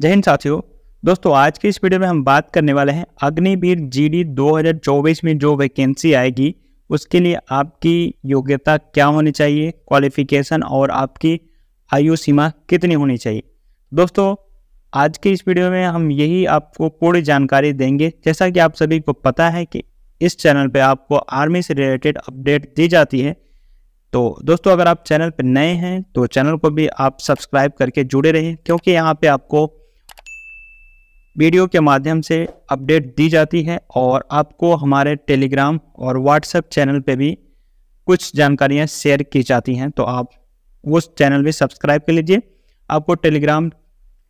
जय हिंद साथियों दोस्तों आज की इस वीडियो में हम बात करने वाले हैं अग्निवीर जीडी 2024 में जो वैकेंसी आएगी उसके लिए आपकी योग्यता क्या होनी चाहिए क्वालिफिकेशन और आपकी आयु सीमा कितनी होनी चाहिए दोस्तों आज की इस वीडियो में हम यही आपको पूरी जानकारी देंगे जैसा कि आप सभी को पता है कि इस चैनल पर आपको आर्मी से रिलेटेड अपडेट दी जाती है तो दोस्तों अगर आप चैनल पर नए हैं तो चैनल को भी आप सब्सक्राइब करके जुड़े रहें क्योंकि यहाँ पे आपको वीडियो के माध्यम से अपडेट दी जाती है और आपको हमारे टेलीग्राम और व्हाट्सएप चैनल पे भी कुछ जानकारियाँ शेयर की जाती हैं तो आप वो चैनल भी सब्सक्राइब कर लीजिए आपको टेलीग्राम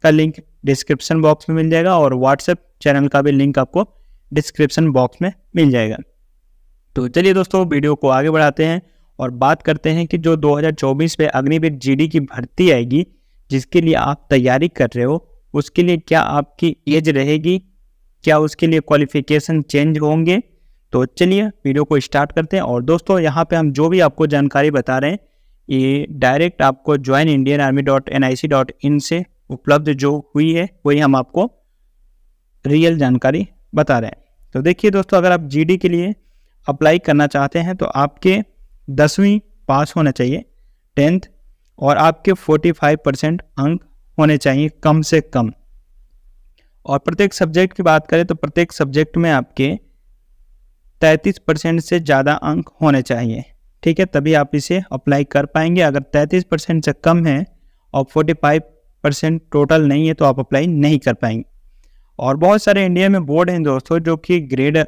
का लिंक डिस्क्रिप्शन बॉक्स में मिल जाएगा और व्हाट्सएप चैनल का भी लिंक आपको डिस्क्रिप्शन बॉक्स में मिल जाएगा तो चलिए दोस्तों वीडियो को आगे बढ़ाते हैं और बात करते हैं कि जो 2024 में अग्निवीर जीडी की भर्ती आएगी जिसके लिए आप तैयारी कर रहे हो उसके लिए क्या आपकी एज रहेगी क्या उसके लिए क्वालिफिकेशन चेंज होंगे तो चलिए वीडियो को स्टार्ट करते हैं और दोस्तों यहाँ पे हम जो भी आपको जानकारी बता रहे हैं ये डायरेक्ट आपको join Indian army dot N I C dot in से उपलब्ध जो हुई है वही हम आपको रियल जानकारी बता रहे हैं तो देखिए दोस्तों अगर आप जीडी के लिए अप्लाई करना चाहते हैं तो आपके दसवीं पास होना चाहिए टेंथ और आपके फाइव परसेंट अंक होने चाहिए कम से कम और प्रत्येक सब्जेक्ट की बात करें तो प्रत्येक सब्जेक्ट में आपके 33 परसेंट से ज़्यादा अंक होने चाहिए ठीक है तभी आप इसे अप्लाई कर पाएंगे अगर 33 परसेंट से कम है और 45 परसेंट टोटल नहीं है तो आप अप्लाई नहीं कर पाएंगे और बहुत सारे इंडिया में बोर्ड हैं दोस्तों जो कि ग्रेड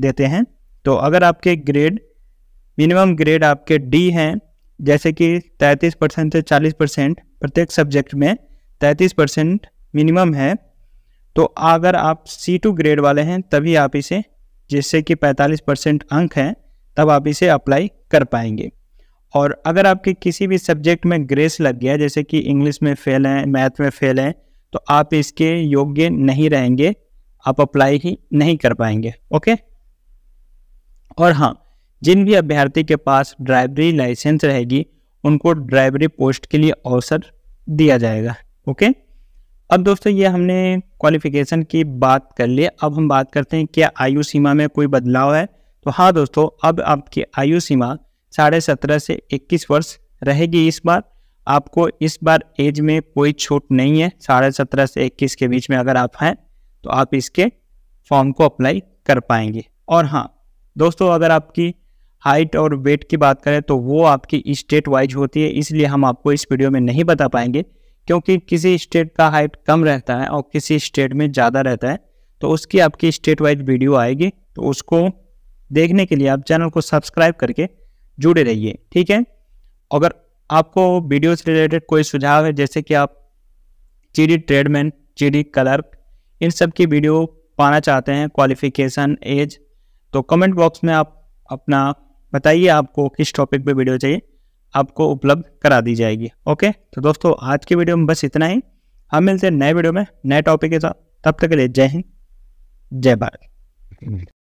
देते हैं तो अगर आपके ग्रेड मिनिमम ग्रेड आपके डी हैं जैसे कि 33 परसेंट से 40 परसेंट प्रत्येक सब्जेक्ट में तैंतीस परसेंट मिनिमम है तो अगर आप सी टू ग्रेड वाले हैं तभी आप इसे जिससे कि पैंतालीस परसेंट अंक हैं तब आप इसे अप्लाई कर पाएंगे और अगर आपके किसी भी सब्जेक्ट में ग्रेस लग गया जैसे कि इंग्लिश में फेल हैं मैथ में फेल हैं तो आप इसके योग्य नहीं रहेंगे आप अप्लाई ही नहीं कर पाएंगे ओके और हाँ जिन भी अभ्यर्थी के पास ड्राइवरी लाइसेंस रहेगी उनको ड्राइवरी पोस्ट के लिए अवसर दिया जाएगा ओके अब दोस्तों ये हमने क्वालिफिकेशन की बात कर ली अब हम बात करते हैं क्या आयु सीमा में कोई बदलाव है तो हाँ दोस्तों अब आपकी आयु सीमा साढ़े सत्रह से इक्कीस वर्ष रहेगी इस बार आपको इस बार एज में कोई छूट नहीं है साढ़े सत्रह से इक्कीस के बीच में अगर आप हैं तो आप इसके फॉर्म को अप्लाई कर पाएंगे और हाँ दोस्तों अगर आपकी हाइट और वेट की बात करें तो वो आपकी स्टेट वाइज होती है इसलिए हम आपको इस वीडियो में नहीं बता पाएंगे क्योंकि किसी स्टेट का हाइट कम रहता है और किसी स्टेट में ज़्यादा रहता है तो उसकी आपकी स्टेट वाइज वीडियो आएगी तो उसको देखने के लिए आप चैनल को सब्सक्राइब करके जुड़े रहिए ठीक है अगर आपको वीडियो से रिलेटेड कोई सुझाव है जैसे कि आप G D tradesman G D clerk इन सब की वीडियो पाना चाहते हैं क्वालिफिकेशन एज तो कमेंट बॉक्स में आप अपना बताइए आपको किस टॉपिक पे वीडियो चाहिए आपको उपलब्ध करा दी जाएगी ओके तो दोस्तों आज की वीडियो में बस इतना ही हम मिलते हैं नए वीडियो में नए टॉपिक के साथ तब तक के लिए जय हिंद जय भारत